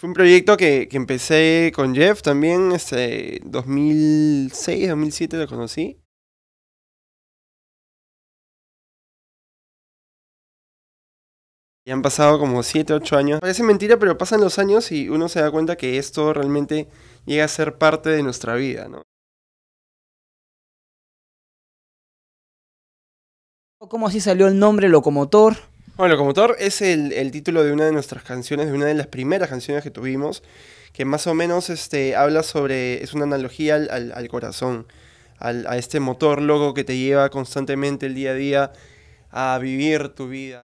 Fue un proyecto que, empecé con Jeff también, este, 2006, 2007 lo conocí. Ya han pasado como 7, 8 años. Parece mentira, pero pasan los años y uno se da cuenta que esto realmente llega a ser parte de nuestra vida, ¿no? ¿Cómo así salió el nombre locomotor? Bueno, Locomotor es el, título de una de nuestras canciones, de una de las primeras canciones que tuvimos, que más o menos este, habla sobre, es una analogía al, corazón, a este motor loco que te lleva constantemente el día a día a vivir tu vida.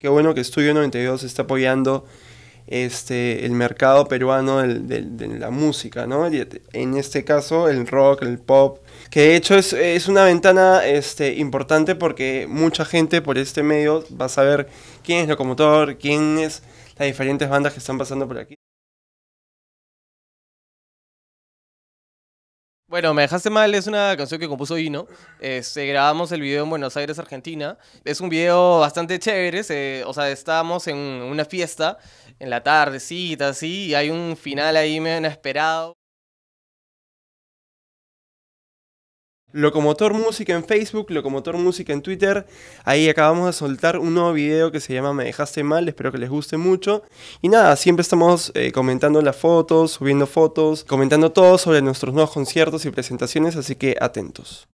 Qué bueno que Estudio 92 está apoyando este, el mercado peruano del, del, de la música, ¿no? En este caso, el rock, el pop, que de hecho es, es, una ventana este, importante porque mucha gente por este medio va a saber quién es Locomotor, quién es las diferentes bandas que están pasando por aquí. Bueno, Me Dejaste Mal es una canción que compuso Vino. Este, grabamos el video en Buenos Aires, Argentina. Es un video bastante chévere. o sea, estábamos en una fiesta en la tardecita, así, y hay un final ahí medio inesperado. Locomotor Música en Facebook, Locomotor Música en Twitter. Ahí acabamos de soltar un nuevo video que se llama Me dejaste mal, espero que les guste mucho. Y nada, siempre estamos eh, comentando las fotos, subiendo fotos, comentando todo sobre nuestros nuevos conciertos y presentaciones, así que atentos.